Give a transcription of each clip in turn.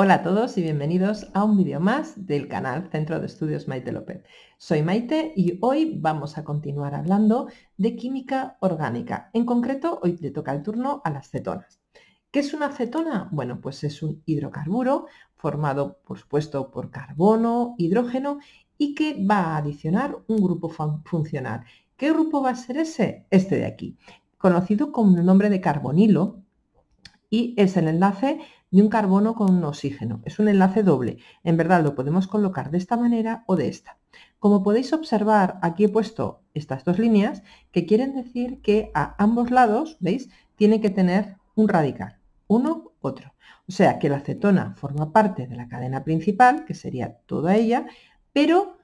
Hola a todos y bienvenidos a un vídeo más del canal Centro de Estudios Maite López. Soy Maite y hoy vamos a continuar hablando de química orgánica. En concreto, hoy le toca el turno a las cetonas. ¿Qué es una cetona? Bueno, pues es un hidrocarburo formado, por supuesto, por carbono, hidrógeno y que va a adicionar un grupo funcional. ¿Qué grupo va a ser ese? Este de aquí, conocido con el nombre de carbonilo y es el enlace de un carbono con un oxígeno. Es un enlace doble. En verdad lo podemos colocar de esta manera o de esta. Como podéis observar, aquí he puesto estas dos líneas que quieren decir que a ambos lados, ¿veis? Tiene que tener un radical, uno, otro. O sea que la acetona forma parte de la cadena principal, que sería toda ella, pero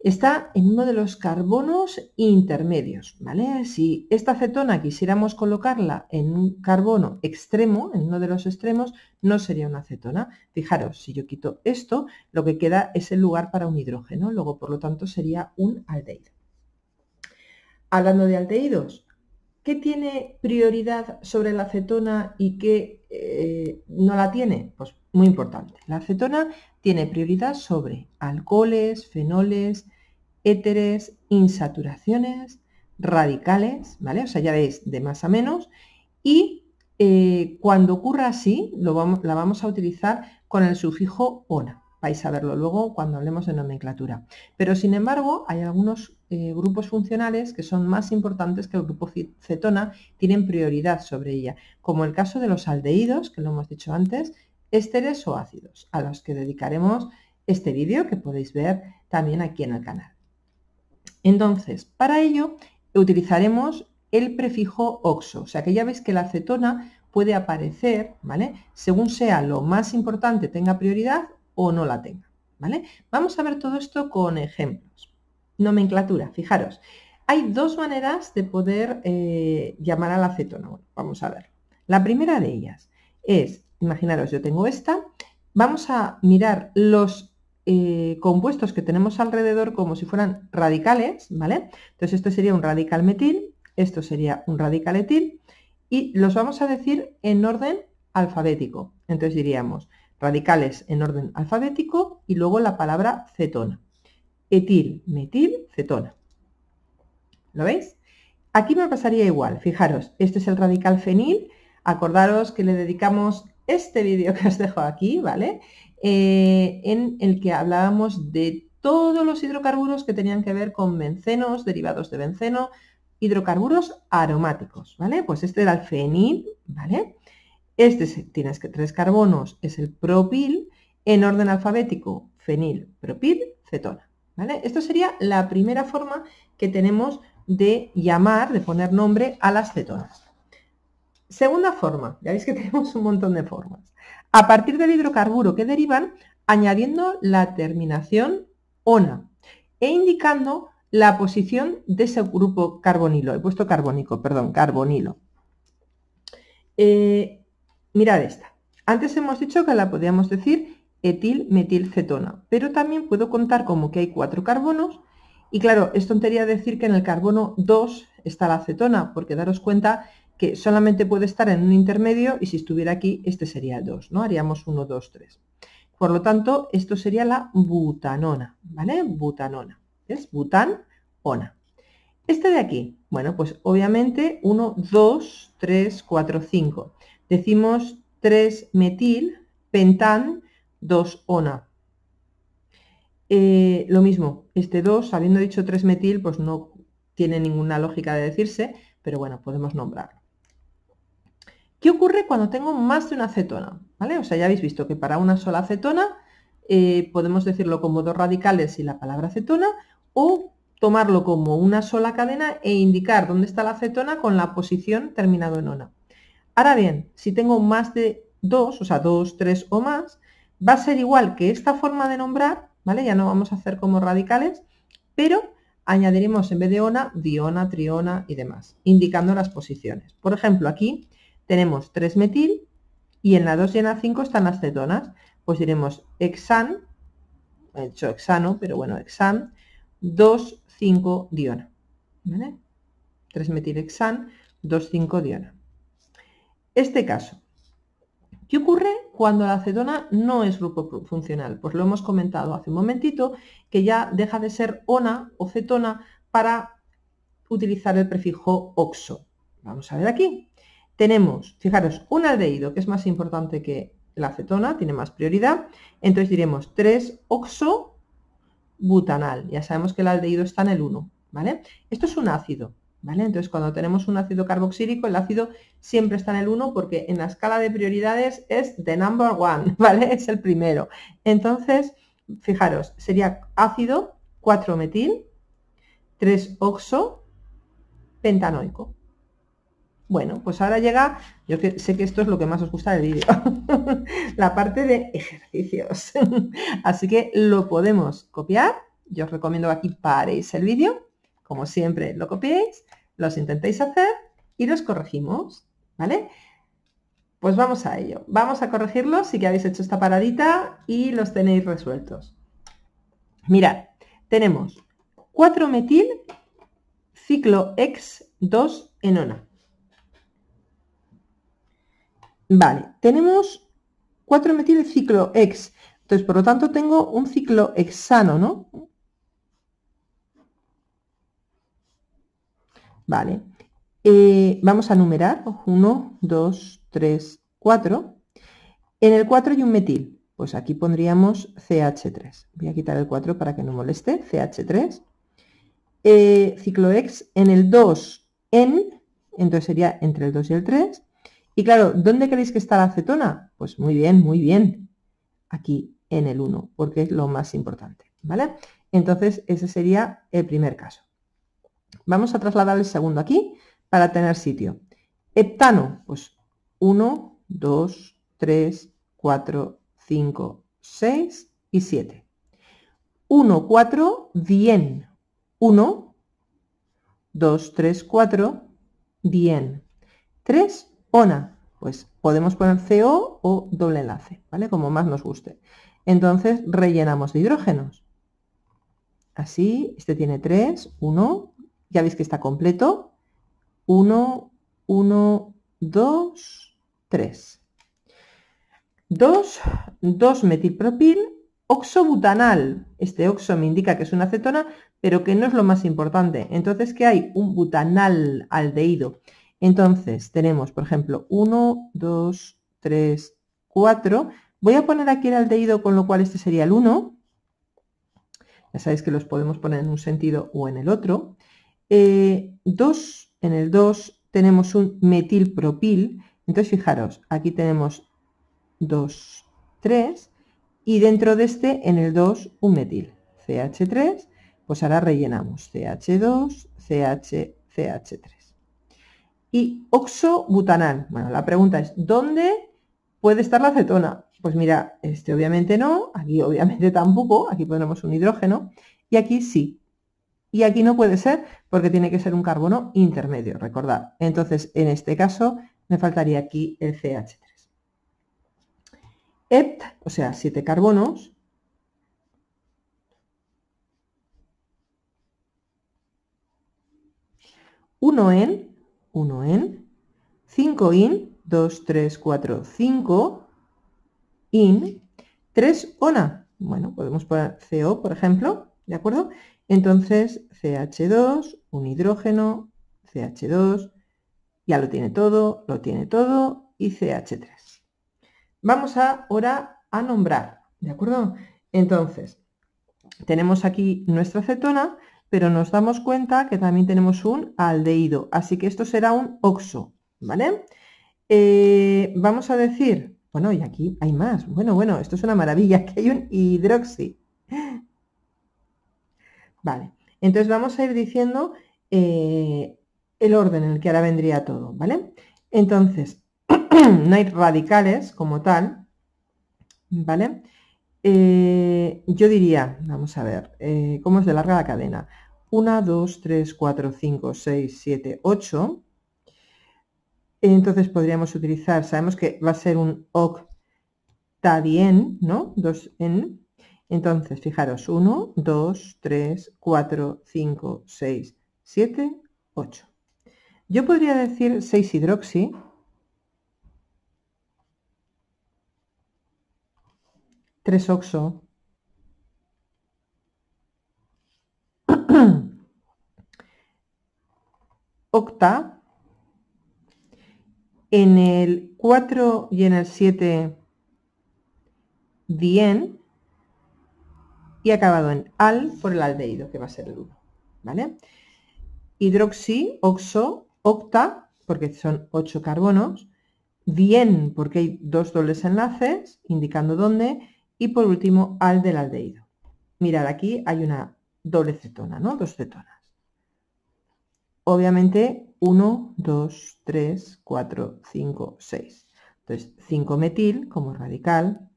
está en uno de los carbonos intermedios, ¿vale? Si esta acetona quisiéramos colocarla en un carbono extremo, en uno de los extremos, no sería una acetona. Fijaros, si yo quito esto, lo que queda es el lugar para un hidrógeno, luego por lo tanto sería un aldeído. Hablando de aldeídos. ¿qué tiene prioridad sobre la acetona y qué eh, no la tiene? Pues muy importante. La acetona tiene prioridad sobre alcoholes, fenoles, éteres, insaturaciones, radicales, ¿vale? O sea, ya veis, de más a menos. Y eh, cuando ocurra así, lo vamos, la vamos a utilizar con el sufijo ona vais a verlo luego cuando hablemos de nomenclatura. Pero sin embargo, hay algunos eh, grupos funcionales que son más importantes que el grupo cetona, tienen prioridad sobre ella, como el caso de los aldehídos, que lo hemos dicho antes, ésteres o ácidos, a los que dedicaremos este vídeo que podéis ver también aquí en el canal. Entonces, para ello utilizaremos el prefijo oxo, o sea que ya veis que la cetona puede aparecer, ¿vale? Según sea lo más importante tenga prioridad o no la tenga. ¿vale? Vamos a ver todo esto con ejemplos. Nomenclatura, fijaros. Hay dos maneras de poder eh, llamar a la acetona. vamos a ver. La primera de ellas es, imaginaros, yo tengo esta, vamos a mirar los eh, compuestos que tenemos alrededor como si fueran radicales, ¿vale? Entonces esto sería un radical metil, esto sería un radical etil, y los vamos a decir en orden alfabético. Entonces diríamos radicales en orden alfabético y luego la palabra cetona. Etil, metil, cetona. ¿Lo veis? Aquí me pasaría igual. Fijaros, este es el radical fenil. Acordaros que le dedicamos este vídeo que os dejo aquí, ¿vale? Eh, en el que hablábamos de todos los hidrocarburos que tenían que ver con bencenos, derivados de benceno, hidrocarburos aromáticos, ¿vale? Pues este era el fenil, ¿vale? Este tiene tres carbonos, es el propil, en orden alfabético, fenil, propil, cetona. ¿vale? Esto sería la primera forma que tenemos de llamar, de poner nombre a las cetonas. Segunda forma, ya veis que tenemos un montón de formas. A partir del hidrocarburo que derivan, añadiendo la terminación ona e indicando la posición de ese grupo carbonilo. He puesto carbónico, perdón, carbonilo. Eh, Mirad esta. Antes hemos dicho que la podíamos decir etil cetona pero también puedo contar como que hay cuatro carbonos y claro, es tontería decir que en el carbono 2 está la cetona, porque daros cuenta que solamente puede estar en un intermedio y si estuviera aquí, este sería el 2, ¿no? Haríamos 1, 2, 3. Por lo tanto, esto sería la butanona, ¿vale? Butanona. ¿Ves? Butanona. Este de aquí, bueno, pues obviamente 1, 2, 3, 4, 5 decimos 3-metil, pentan 2-ona. Eh, lo mismo, este 2, habiendo dicho 3-metil, pues no tiene ninguna lógica de decirse, pero bueno, podemos nombrarlo. ¿Qué ocurre cuando tengo más de una acetona? ¿Vale? O sea, ya habéis visto que para una sola acetona eh, podemos decirlo como dos radicales y la palabra acetona, o tomarlo como una sola cadena e indicar dónde está la acetona con la posición terminado en ona. Ahora bien, si tengo más de 2, o sea, 2, 3 o más, va a ser igual que esta forma de nombrar, ¿vale? Ya no vamos a hacer como radicales, pero añadiremos en vez de ona, diona, triona y demás, indicando las posiciones. Por ejemplo, aquí tenemos 3-metil y en la 2 y en la 5 están las cetonas. Pues diremos hexan, he hecho hexano, pero bueno, hexan, 2, 5, diona. ¿Vale? metil hexan, 2, 5, diona. Este caso. ¿Qué ocurre cuando la acetona no es grupo funcional? Pues lo hemos comentado hace un momentito, que ya deja de ser ona o cetona para utilizar el prefijo oxo. Vamos a ver aquí. Tenemos, fijaros, un aldehído que es más importante que la acetona, tiene más prioridad. Entonces diremos 3-oxo butanal. Ya sabemos que el aldehído está en el 1. ¿vale? Esto es un ácido. Entonces, cuando tenemos un ácido carboxílico, el ácido siempre está en el 1 porque en la escala de prioridades es the number one, ¿vale? Es el primero. Entonces, fijaros, sería ácido 4-metil, 3-oxo, pentanoico. Bueno, pues ahora llega, yo sé que esto es lo que más os gusta del vídeo, la parte de ejercicios. Así que lo podemos copiar. Yo os recomiendo que aquí paréis el vídeo, como siempre lo copiéis los intentéis hacer y los corregimos, ¿vale? Pues vamos a ello. Vamos a corregirlos, si que habéis hecho esta paradita y los tenéis resueltos. Mirad, tenemos 4 metil ciclo x ciclohex-2-enona. Vale, tenemos 4-metil ciclo X. Entonces, por lo tanto, tengo un ciclo hexano, ¿no? Vale. Eh, vamos a numerar 1, 2, 3, 4. En el 4 hay un metil. Pues aquí pondríamos CH3. Voy a quitar el 4 para que no moleste. CH3. Eh, ciclo ciclohex en el 2 en, entonces sería entre el 2 y el 3. Y claro, ¿dónde creéis que está la acetona? Pues muy bien, muy bien. Aquí en el 1, porque es lo más importante. ¿Vale? Entonces ese sería el primer caso. Vamos a trasladar el segundo aquí para tener sitio. Heptano, pues 1, 2, 3, 4, 5, 6 y 7. 1, 4, bien. 1, 2, 3, 4, bien. 3, ona. Pues podemos poner CO o doble enlace, ¿vale? Como más nos guste. Entonces rellenamos de hidrógenos. Así, este tiene 3, 1, ya veis que está completo. 1, 1, 2, 3. 2, 2 metilpropil, oxobutanal. Este oxo me indica que es una acetona, pero que no es lo más importante. Entonces, ¿qué hay? Un butanal aldeído. Entonces, tenemos, por ejemplo, 1, 2, 3, 4. Voy a poner aquí el aldeído, con lo cual este sería el 1. Ya sabéis que los podemos poner en un sentido o en el otro. 2, eh, en el 2 tenemos un metilpropil, entonces fijaros, aquí tenemos 2, 3 y dentro de este en el 2 un metil, CH3, pues ahora rellenamos CH2, CH, CH3. Y oxobutanal, bueno, la pregunta es, ¿dónde puede estar la acetona? Pues mira, este obviamente no, aquí obviamente tampoco, aquí ponemos un hidrógeno y aquí sí, y aquí no puede ser porque tiene que ser un carbono intermedio, recordad. Entonces, en este caso, me faltaría aquí el CH3. Hept, e o sea, 7 carbonos, 1 en, 1 en, 5 in, 2, 3, 4, 5, in, 3 ona. Bueno, podemos poner CO, por ejemplo, ¿de acuerdo? Entonces, CH2, un hidrógeno, CH2, ya lo tiene todo, lo tiene todo y CH3. Vamos ahora a nombrar, ¿de acuerdo? Entonces, tenemos aquí nuestra acetona, pero nos damos cuenta que también tenemos un aldeído, así que esto será un oxo, ¿vale? Eh, vamos a decir, bueno, y aquí hay más, bueno, bueno, esto es una maravilla, que hay un hidroxi, Vale, entonces vamos a ir diciendo eh, el orden en el que ahora vendría todo, ¿vale? Entonces, no hay radicales como tal, ¿vale? Eh, yo diría, vamos a ver, eh, ¿cómo es de larga la cadena? 1, 2, 3, 4, 5, 6, 7, 8. Entonces podríamos utilizar, sabemos que va a ser un octadien, ¿no? 2 en entonces, fijaros, 1, 2, 3, 4, 5, 6, 7, 8. Yo podría decir 6 hidroxi. 3 oxo. Octa. En el 4 y en el 7, dien y acabado en al por el aldeído, que va a ser el 1. ¿Vale? Hidroxi, oxo, octa, porque son 8 carbonos, bien, porque hay dos dobles enlaces, indicando dónde, y por último al del aldeído. Mirad, aquí hay una doble cetona, ¿no? Dos cetonas. Obviamente 1, 2, 3, 4, 5, 6. Entonces 5 metil como radical,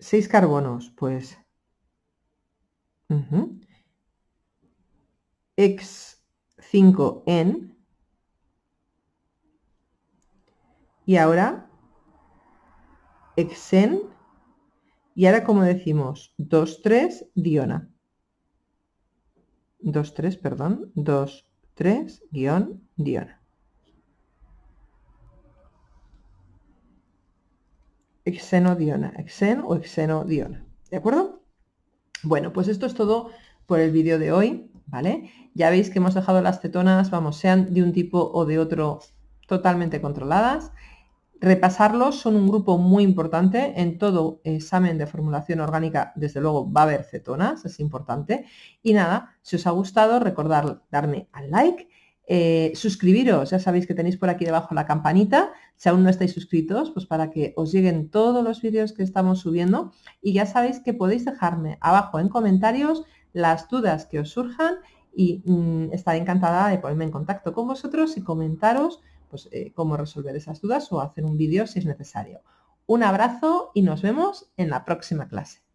Seis carbonos, pues. ex X5 n Y ahora exen. Y ahora, como decimos, 2, 3, diona. 2, 3, perdón. 2, 3, guión, diona. exenodiona, exen o exenodiona, ¿De acuerdo? Bueno, pues esto es todo por el vídeo de hoy, ¿vale? Ya veis que hemos dejado las cetonas, vamos, sean de un tipo o de otro, totalmente controladas. Repasarlos son un grupo muy importante. En todo examen de formulación orgánica, desde luego, va a haber cetonas, es importante. Y nada, si os ha gustado, recordar darme al like eh, suscribiros, ya sabéis que tenéis por aquí debajo la campanita, si aún no estáis suscritos, pues para que os lleguen todos los vídeos que estamos subiendo y ya sabéis que podéis dejarme abajo en comentarios las dudas que os surjan y mm, estaré encantada de ponerme en contacto con vosotros y comentaros pues, eh, cómo resolver esas dudas o hacer un vídeo si es necesario. Un abrazo y nos vemos en la próxima clase.